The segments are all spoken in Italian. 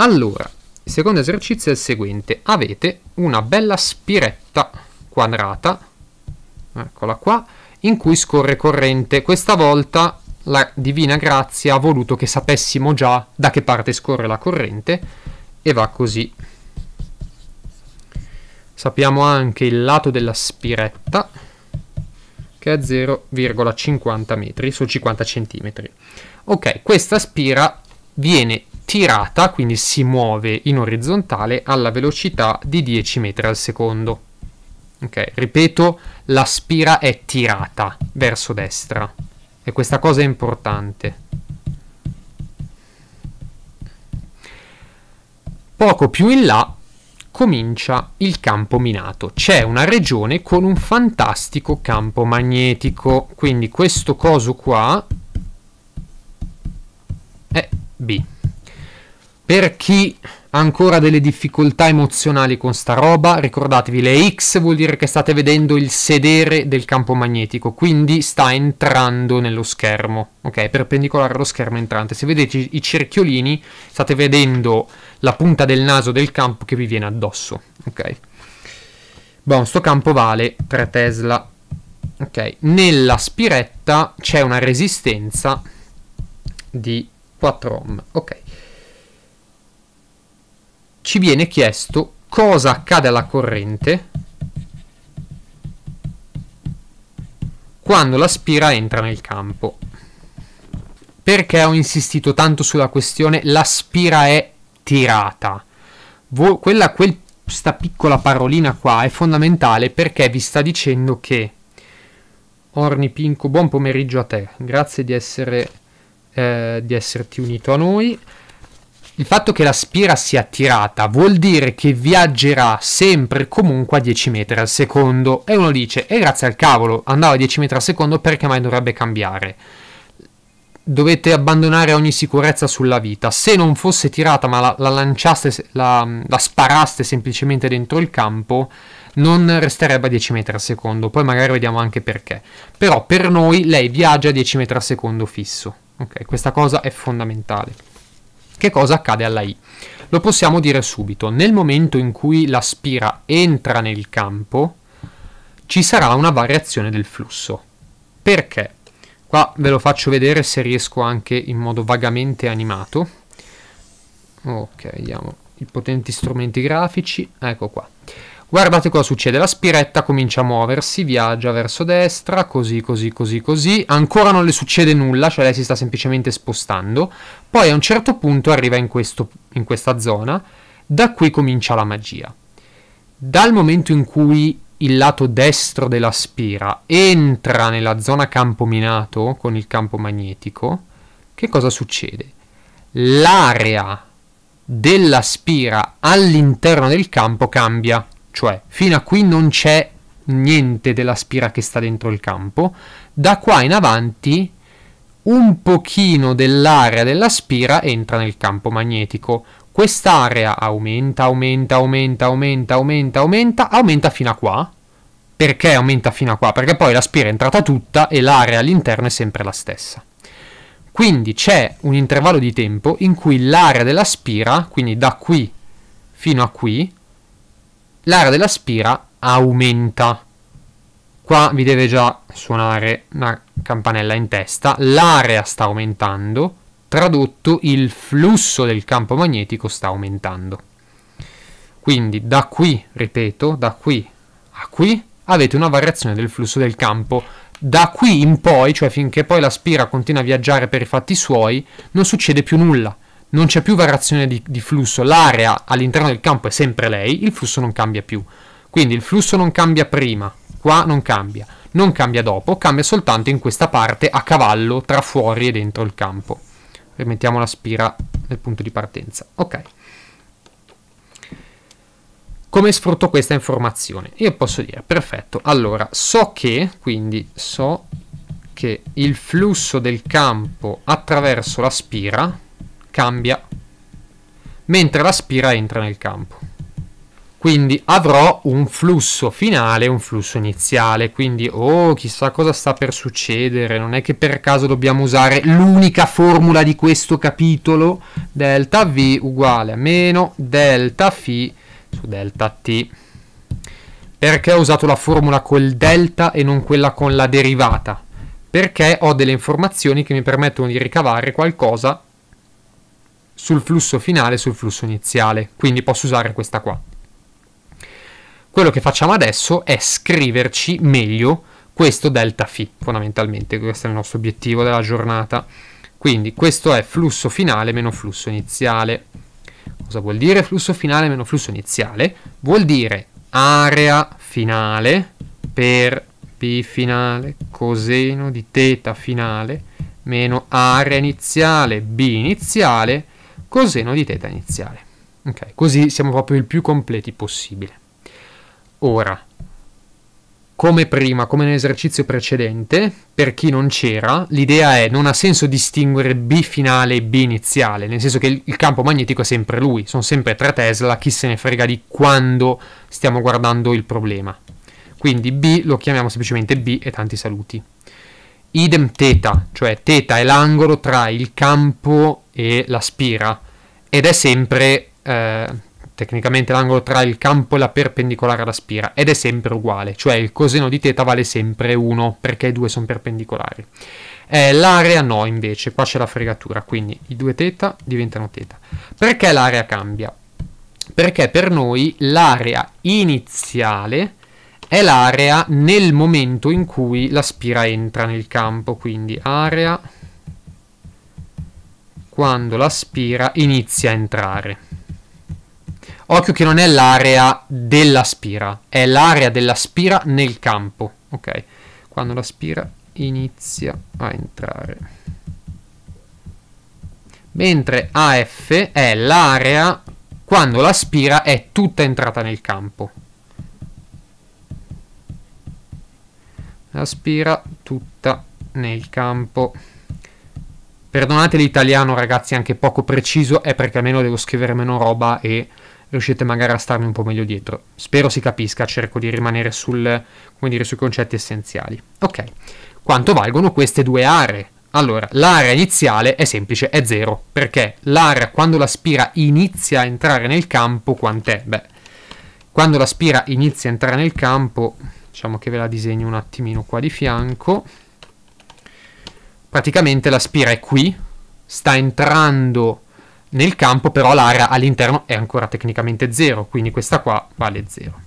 Allora, il secondo esercizio è il seguente. Avete una bella spiretta quadrata, eccola qua, in cui scorre corrente. Questa volta la Divina Grazia ha voluto che sapessimo già da che parte scorre la corrente e va così. Sappiamo anche il lato della spiretta che è 0,50 metri su 50 centimetri. Ok, questa spira viene tirata, quindi si muove in orizzontale alla velocità di 10 metri al secondo. Ok, ripeto, la spira è tirata verso destra e questa cosa è importante. Poco più in là comincia il campo minato. C'è una regione con un fantastico campo magnetico, quindi questo coso qua è B. Per chi ha ancora delle difficoltà emozionali con sta roba, ricordatevi, le X vuol dire che state vedendo il sedere del campo magnetico, quindi sta entrando nello schermo, ok? Perpendicolare allo schermo entrante. Se vedete i cerchiolini, state vedendo la punta del naso del campo che vi viene addosso, ok? Bon, sto campo vale 3 Tesla. Ok, nella spiretta c'è una resistenza di 4 ohm. Ok ci viene chiesto cosa accade alla corrente quando la spira entra nel campo. Perché ho insistito tanto sulla questione la spira è tirata? Vo- quella, questa piccola parolina qua è fondamentale perché vi sta dicendo che Orni Pinco, buon pomeriggio a te, grazie di, essere, eh, di esserti unito a noi. Il fatto che la spira sia tirata vuol dire che viaggerà sempre e comunque a 10 metri al secondo. E uno dice, e eh, grazie al cavolo, andava a 10 metri al secondo perché mai dovrebbe cambiare? Dovete abbandonare ogni sicurezza sulla vita. Se non fosse tirata ma la, la lanciaste, la, la sparaste semplicemente dentro il campo, non resterebbe a 10 metri al secondo. Poi magari vediamo anche perché. Però per noi lei viaggia a 10 metri al secondo fisso. Ok, questa cosa è fondamentale. Che cosa accade alla I? Lo possiamo dire subito, nel momento in cui la spira entra nel campo ci sarà una variazione del flusso. Perché? Qua ve lo faccio vedere se riesco anche in modo vagamente animato. Ok, vediamo i potenti strumenti grafici. Ecco qua. Guardate cosa succede, la spiretta comincia a muoversi, viaggia verso destra, così, così, così, così. Ancora non le succede nulla, cioè lei si sta semplicemente spostando. Poi a un certo punto arriva in, questo, in questa zona, da qui comincia la magia. Dal momento in cui il lato destro della spira entra nella zona campo minato con il campo magnetico, che cosa succede? L'area della spira all'interno del campo cambia. Cioè, fino a qui non c'è niente dell'aspira che sta dentro il campo. Da qua in avanti un pochino dell'area dell'aspira entra nel campo magnetico. Quest'area aumenta, aumenta, aumenta, aumenta, aumenta, aumenta, aumenta fino a qua. Perché aumenta fino a qua? Perché poi l'aspira è entrata tutta e l'area all'interno è sempre la stessa. Quindi c'è un intervallo di tempo in cui l'area dell'aspira, quindi da qui fino a qui, l'area della spira aumenta. Qua vi deve già suonare una campanella in testa. L'area sta aumentando, tradotto il flusso del campo magnetico sta aumentando. Quindi da qui, ripeto, da qui a qui avete una variazione del flusso del campo. Da qui in poi, cioè finché poi la spira continua a viaggiare per i fatti suoi, non succede più nulla non c'è più variazione di, di flusso, l'area all'interno del campo è sempre lei, il flusso non cambia più. Quindi il flusso non cambia prima, qua non cambia, non cambia dopo, cambia soltanto in questa parte a cavallo tra fuori e dentro il campo. Rimettiamo la spira nel punto di partenza. Ok. Come sfrutto questa informazione? Io posso dire, perfetto, allora so che, quindi so che il flusso del campo attraverso la spira cambia mentre la spira entra nel campo. Quindi avrò un flusso finale e un flusso iniziale, quindi oh chissà cosa sta per succedere, non è che per caso dobbiamo usare l'unica formula di questo capitolo, delta V uguale a meno delta Φ su delta T. Perché ho usato la formula col delta e non quella con la derivata? Perché ho delle informazioni che mi permettono di ricavare qualcosa sul flusso finale sul flusso iniziale, quindi posso usare questa qua. Quello che facciamo adesso è scriverci meglio questo delta φ, fondamentalmente, questo è il nostro obiettivo della giornata. Quindi questo è flusso finale meno flusso iniziale. Cosa vuol dire flusso finale meno flusso iniziale? Vuol dire area finale per P finale coseno di teta finale meno area iniziale B iniziale coseno di teta iniziale. Okay, così siamo proprio il più completi possibile. Ora, come prima, come nell'esercizio precedente, per chi non c'era, l'idea è non ha senso distinguere B finale e B iniziale, nel senso che il campo magnetico è sempre lui, sono sempre 3 Tesla, chi se ne frega di quando stiamo guardando il problema. Quindi B lo chiamiamo semplicemente B e tanti saluti. Idem teta, cioè teta è l'angolo tra il campo e la spira ed è sempre eh, tecnicamente l'angolo tra il campo e la perpendicolare alla spira ed è sempre uguale, cioè il coseno di teta vale sempre 1 perché i due sono perpendicolari. Eh, l'area no invece, qua c'è la fregatura, quindi i due teta diventano teta. Perché l'area cambia? Perché per noi l'area iniziale è l'area nel momento in cui la spira entra nel campo, quindi area quando la spira inizia a entrare. Occhio che non è l'area della spira, è l'area della spira nel campo, ok? Quando la spira inizia a entrare. Mentre AF è l'area quando la spira è tutta entrata nel campo. aspira tutta nel campo perdonate l'italiano ragazzi anche poco preciso è perché almeno devo scrivere meno roba e riuscite magari a starmi un po' meglio dietro spero si capisca cerco di rimanere sul, come dire, sui concetti essenziali ok quanto valgono queste due aree allora, l'area iniziale è semplice, è 0, perché l'area quando l'aspira inizia a entrare nel campo, quant'è? Beh, quando l'aspira inizia a entrare nel campo, diciamo che ve la disegno un attimino qua di fianco praticamente la spira è qui sta entrando nel campo però l'area all'interno è ancora tecnicamente 0 quindi questa qua vale 0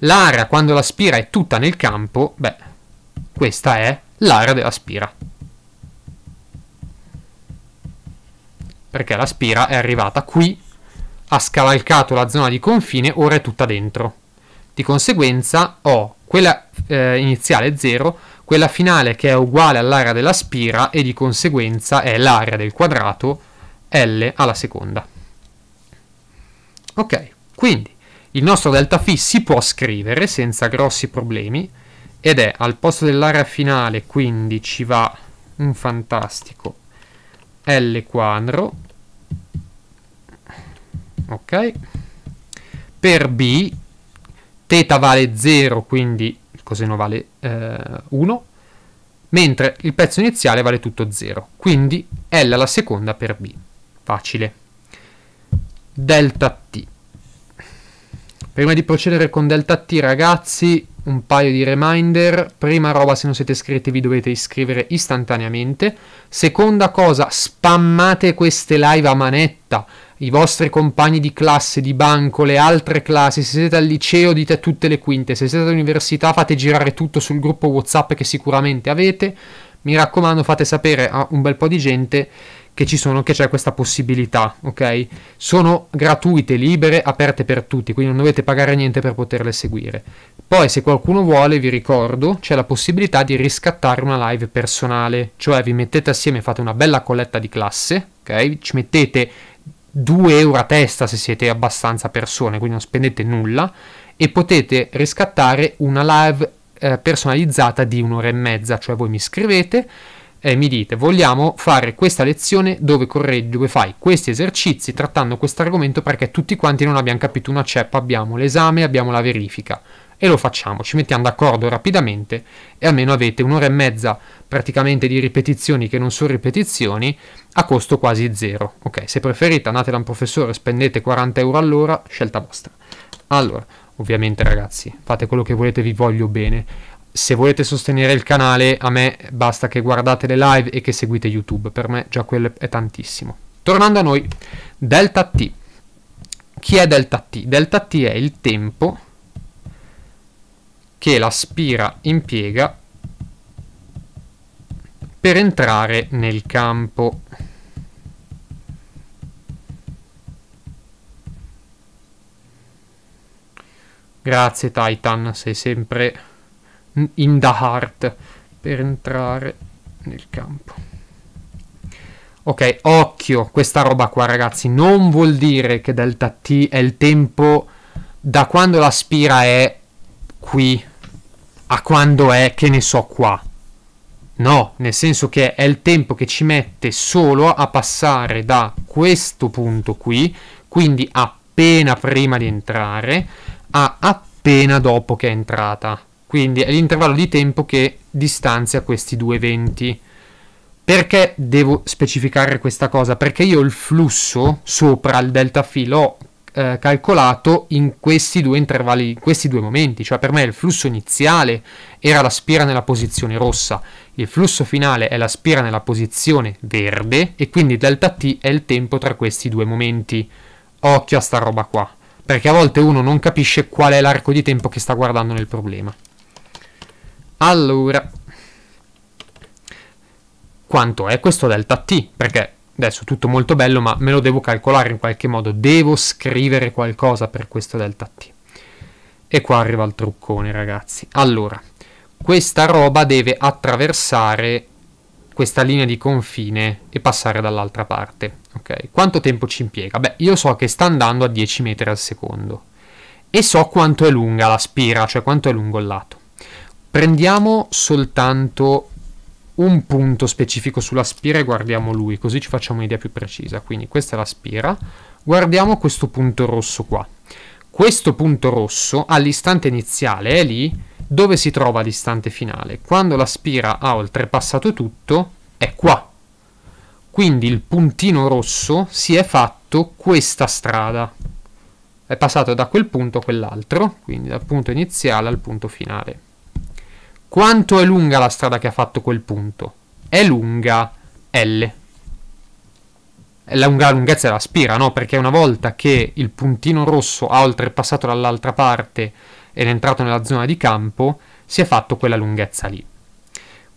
l'area quando la spira è tutta nel campo beh questa è l'area della spira perché la spira è arrivata qui ha scavalcato la zona di confine ora è tutta dentro di conseguenza ho quella eh, iniziale 0, quella finale che è uguale all'area della spira e di conseguenza è l'area del quadrato L alla seconda. Ok, quindi il nostro delta φ si può scrivere senza grossi problemi ed è al posto dell'area finale quindi ci va un fantastico L quadro ok per B θ vale 0, quindi il coseno vale eh, 1, mentre il pezzo iniziale vale tutto 0, quindi L alla seconda per B. Facile. Delta T. Prima di procedere con delta T, ragazzi, un paio di reminder. Prima roba, se non siete iscritti, vi dovete iscrivere istantaneamente. Seconda cosa, spammate queste live a manetta i vostri compagni di classe, di banco, le altre classi, se siete al liceo dite tutte le quinte, se siete all'università fate girare tutto sul gruppo WhatsApp che sicuramente avete. Mi raccomando, fate sapere a un bel po' di gente che ci sono, che c'è questa possibilità, ok? Sono gratuite, libere, aperte per tutti, quindi non dovete pagare niente per poterle seguire. Poi, se qualcuno vuole, vi ricordo, c'è la possibilità di riscattare una live personale, cioè vi mettete assieme, fate una bella colletta di classe, ok? Ci mettete 2 euro a testa se siete abbastanza persone, quindi non spendete nulla e potete riscattare una live eh, personalizzata di un'ora e mezza, cioè voi mi scrivete e mi dite vogliamo fare questa lezione dove correggi, dove fai questi esercizi trattando questo argomento perché tutti quanti non abbiamo capito una ceppa, abbiamo l'esame, abbiamo la verifica e lo facciamo, ci mettiamo d'accordo rapidamente e almeno avete un'ora e mezza praticamente di ripetizioni che non sono ripetizioni a costo quasi zero. Ok, se preferite andate da un professore, spendete 40 euro all'ora, scelta vostra. Allora, ovviamente ragazzi, fate quello che volete, vi voglio bene. Se volete sostenere il canale, a me basta che guardate le live e che seguite YouTube, per me già quello è tantissimo. Tornando a noi, delta T. Chi è delta T? Delta T è il tempo che l'aspira impiega per entrare nel campo. Grazie Titan, sei sempre in the heart per entrare nel campo. Ok, occhio, questa roba qua ragazzi non vuol dire che delta t è il tempo da quando la spira è qui a quando è, che ne so, qua. No, nel senso che è il tempo che ci mette solo a passare da questo punto qui, quindi appena prima di entrare, a appena dopo che è entrata. Quindi è l'intervallo di tempo che distanzia questi due eventi. Perché devo specificare questa cosa? Perché io il flusso sopra il delta phi l'ho eh, calcolato in questi due intervalli, in questi due momenti, cioè per me il flusso iniziale era la spira nella posizione rossa, il flusso finale è la spira nella posizione verde e quindi delta t è il tempo tra questi due momenti. Occhio a sta roba qua, perché a volte uno non capisce qual è l'arco di tempo che sta guardando nel problema. Allora, quanto è questo delta t? Perché Adesso tutto molto bello, ma me lo devo calcolare in qualche modo, devo scrivere qualcosa per questo delta t. E qua arriva il truccone, ragazzi. Allora, questa roba deve attraversare questa linea di confine e passare dall'altra parte. Ok, quanto tempo ci impiega? Beh, io so che sta andando a 10 metri al secondo e so quanto è lunga la spira, cioè quanto è lungo il lato. Prendiamo soltanto un punto specifico sulla spira e guardiamo lui, così ci facciamo un'idea più precisa. Quindi questa è la spira, guardiamo questo punto rosso qua. Questo punto rosso all'istante iniziale è lì dove si trova l'istante finale. Quando la spira ha oltrepassato tutto è qua. Quindi il puntino rosso si è fatto questa strada. È passato da quel punto a quell'altro, quindi dal punto iniziale al punto finale. Quanto è lunga la strada che ha fatto quel punto? È lunga L. La, lunga, la lunghezza della spira, no? Perché una volta che il puntino rosso ha oltrepassato dall'altra parte ed è entrato nella zona di campo, si è fatto quella lunghezza lì.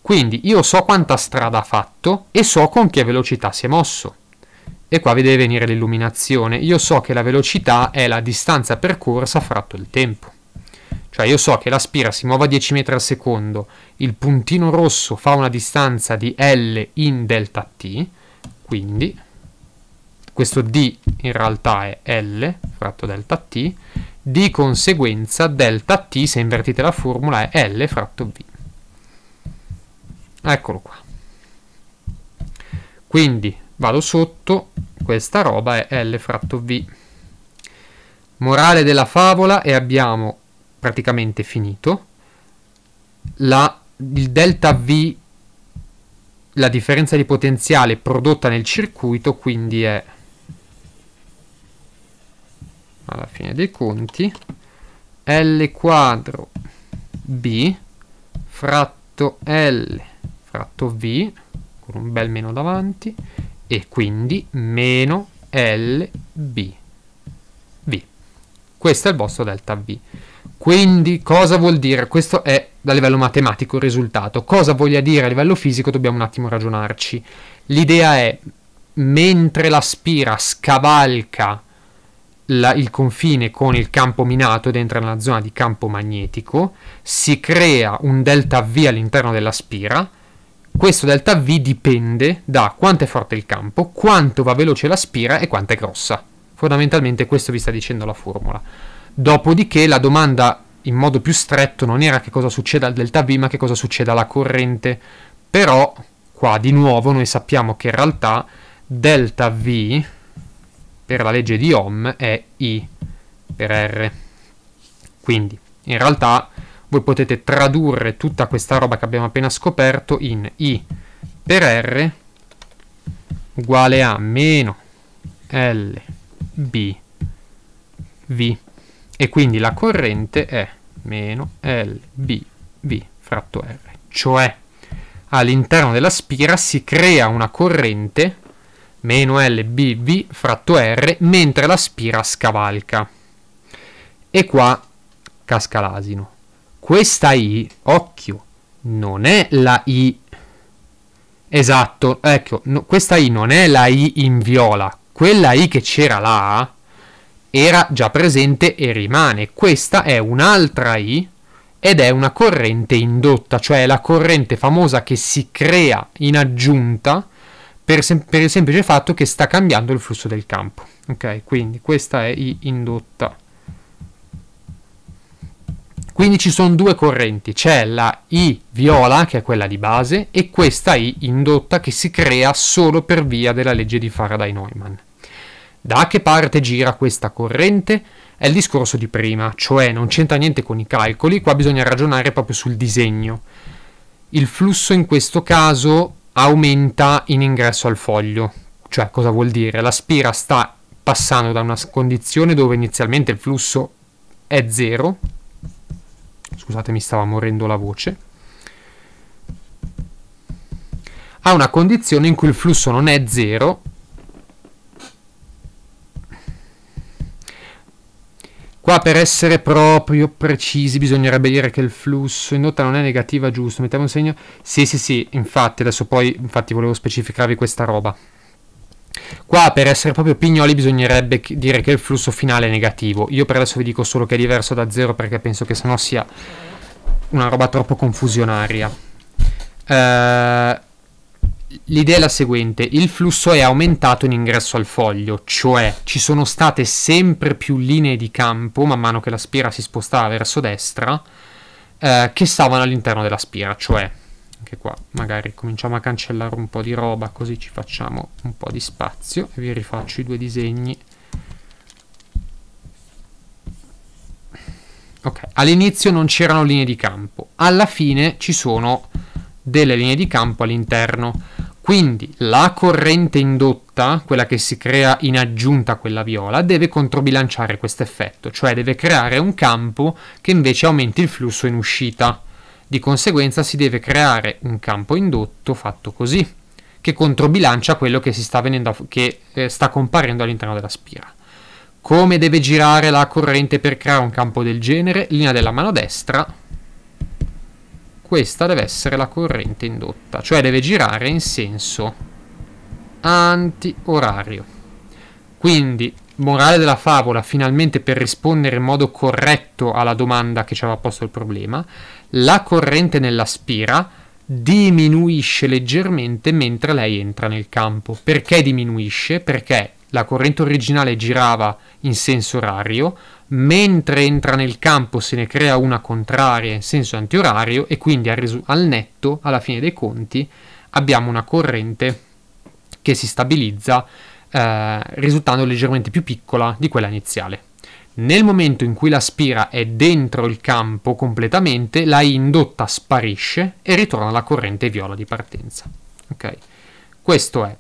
Quindi io so quanta strada ha fatto e so con che velocità si è mosso. E qua vi deve venire l'illuminazione. Io so che la velocità è la distanza percorsa fratto il tempo. Cioè io so che la spira si muove a 10 metri al secondo, il puntino rosso fa una distanza di L in delta t, quindi questo d in realtà è L fratto delta t, di conseguenza delta t, se invertite la formula, è L fratto v. Eccolo qua. Quindi vado sotto, questa roba è L fratto v. Morale della favola e abbiamo praticamente finito. La, il delta V, la differenza di potenziale prodotta nel circuito, quindi è alla fine dei conti L quadro B fratto L fratto V con un bel meno davanti e quindi meno LB V. Questo è il vostro delta V. Quindi cosa vuol dire? Questo è da livello matematico il risultato. Cosa voglia dire a livello fisico? Dobbiamo un attimo ragionarci. L'idea è, mentre la spira scavalca la, il confine con il campo minato ed entra nella zona di campo magnetico, si crea un delta V all'interno della spira. Questo delta V dipende da quanto è forte il campo, quanto va veloce la spira e quanto è grossa. Fondamentalmente questo vi sta dicendo la formula. Dopodiché la domanda in modo più stretto non era che cosa succeda al delta V, ma che cosa succeda alla corrente. Però qua di nuovo noi sappiamo che in realtà delta V per la legge di Ohm è I per R. Quindi in realtà voi potete tradurre tutta questa roba che abbiamo appena scoperto in I per R uguale a meno LB V e quindi la corrente è meno LBV fratto R, cioè all'interno della spira si crea una corrente meno LBV fratto R mentre la spira scavalca. E qua casca l'asino. Questa I, occhio, non è la I esatto, ecco, no, questa I non è la I in viola, quella I che c'era là era già presente e rimane. Questa è un'altra I ed è una corrente indotta, cioè la corrente famosa che si crea in aggiunta per, sem- per il semplice fatto che sta cambiando il flusso del campo. Ok, quindi questa è I indotta. Quindi ci sono due correnti, c'è la I viola che è quella di base e questa I indotta che si crea solo per via della legge di Faraday-Neumann. Da che parte gira questa corrente? È il discorso di prima, cioè non c'entra niente con i calcoli, qua bisogna ragionare proprio sul disegno. Il flusso in questo caso aumenta in ingresso al foglio, cioè cosa vuol dire? La spira sta passando da una condizione dove inizialmente il flusso è zero, scusate mi stava morendo la voce, a una condizione in cui il flusso non è zero Qua per essere proprio precisi bisognerebbe dire che il flusso in nota non è negativa, giusto? Mettiamo un segno? Sì, sì, sì, infatti, adesso poi, infatti volevo specificarvi questa roba. Qua per essere proprio pignoli bisognerebbe dire che il flusso finale è negativo. Io per adesso vi dico solo che è diverso da zero perché penso che sennò sia una roba troppo confusionaria. Ehm l'idea è la seguente, il flusso è aumentato in ingresso al foglio, cioè ci sono state sempre più linee di campo man mano che la spira si spostava verso destra eh, che stavano all'interno della spira, cioè anche qua magari cominciamo a cancellare un po' di roba così ci facciamo un po' di spazio e vi rifaccio i due disegni. Ok, all'inizio non c'erano linee di campo, alla fine ci sono delle linee di campo all'interno. Quindi la corrente indotta, quella che si crea in aggiunta a quella viola, deve controbilanciare questo effetto, cioè deve creare un campo che invece aumenti il flusso in uscita. Di conseguenza si deve creare un campo indotto fatto così, che controbilancia quello che, sta, a, che eh, sta comparendo all'interno della spira. Come deve girare la corrente per creare un campo del genere? Linea della mano destra, questa deve essere la corrente indotta, cioè deve girare in senso anti-orario. Quindi, morale della favola, finalmente per rispondere in modo corretto alla domanda che ci aveva posto il problema, la corrente nella spira diminuisce leggermente mentre lei entra nel campo. Perché diminuisce? Perché la corrente originale girava in senso orario, mentre entra nel campo se ne crea una contraria in senso antiorario e quindi al netto, alla fine dei conti, abbiamo una corrente che si stabilizza eh, risultando leggermente più piccola di quella iniziale. Nel momento in cui la spira è dentro il campo completamente, la I indotta sparisce e ritorna la corrente viola di partenza. Okay? Questo è.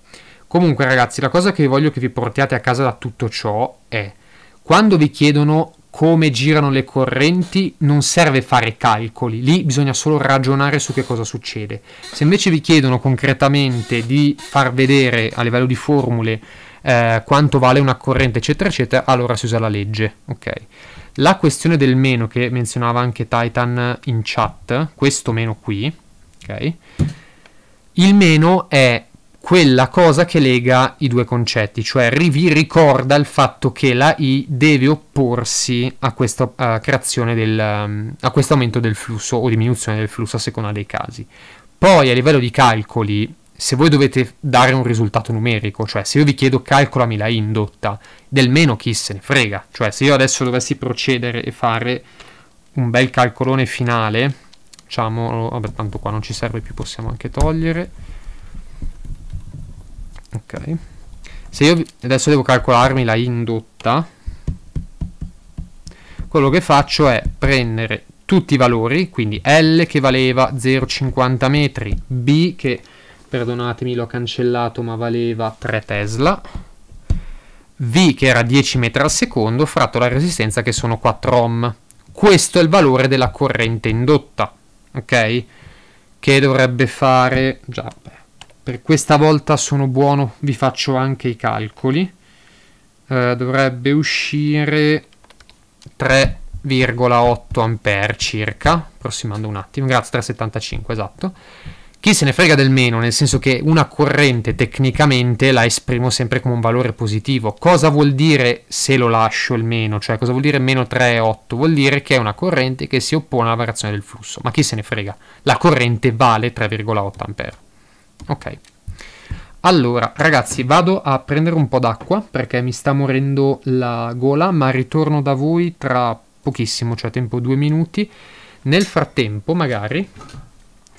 Comunque ragazzi, la cosa che voglio che vi portiate a casa da tutto ciò è quando vi chiedono come girano le correnti non serve fare calcoli, lì bisogna solo ragionare su che cosa succede. Se invece vi chiedono concretamente di far vedere a livello di formule eh, quanto vale una corrente eccetera eccetera, allora si usa la legge, ok? La questione del meno che menzionava anche Titan in chat, questo meno qui, ok? Il meno è quella cosa che lega i due concetti, cioè vi ricorda il fatto che la I deve opporsi a questa uh, creazione del, um, a questo aumento del flusso o diminuzione del flusso a seconda dei casi. Poi a livello di calcoli, se voi dovete dare un risultato numerico, cioè se io vi chiedo calcolami la I indotta, del meno chi se ne frega, cioè se io adesso dovessi procedere e fare un bel calcolone finale, diciamo, vabbè tanto qua non ci serve più, possiamo anche togliere se io adesso devo calcolarmi la indotta quello che faccio è prendere tutti i valori quindi L che valeva 0,50 metri B che perdonatemi l'ho cancellato ma valeva 3 Tesla V che era 10 metri al secondo fratto la resistenza che sono 4 ohm questo è il valore della corrente indotta ok che dovrebbe fare già per questa volta sono buono, vi faccio anche i calcoli. Eh, dovrebbe uscire 3,8 ampere circa, approssimando un attimo, grazie 3,75 esatto. Chi se ne frega del meno, nel senso che una corrente tecnicamente la esprimo sempre come un valore positivo. Cosa vuol dire se lo lascio il meno? Cioè cosa vuol dire meno 3,8? Vuol dire che è una corrente che si oppone alla variazione del flusso, ma chi se ne frega? La corrente vale 3,8 ampere. Ok. Allora, ragazzi, vado a prendere un po' d'acqua perché mi sta morendo la gola, ma ritorno da voi tra pochissimo, cioè tempo due minuti. Nel frattempo, magari,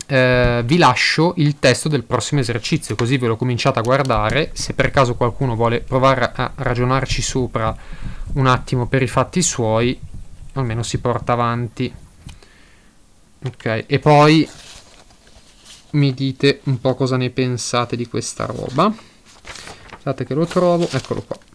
eh, vi lascio il testo del prossimo esercizio, così ve lo cominciate a guardare. Se per caso qualcuno vuole provare a ragionarci sopra un attimo per i fatti suoi, almeno si porta avanti. Ok, e poi mi dite un po' cosa ne pensate di questa roba. Aspettate che lo trovo, eccolo qua.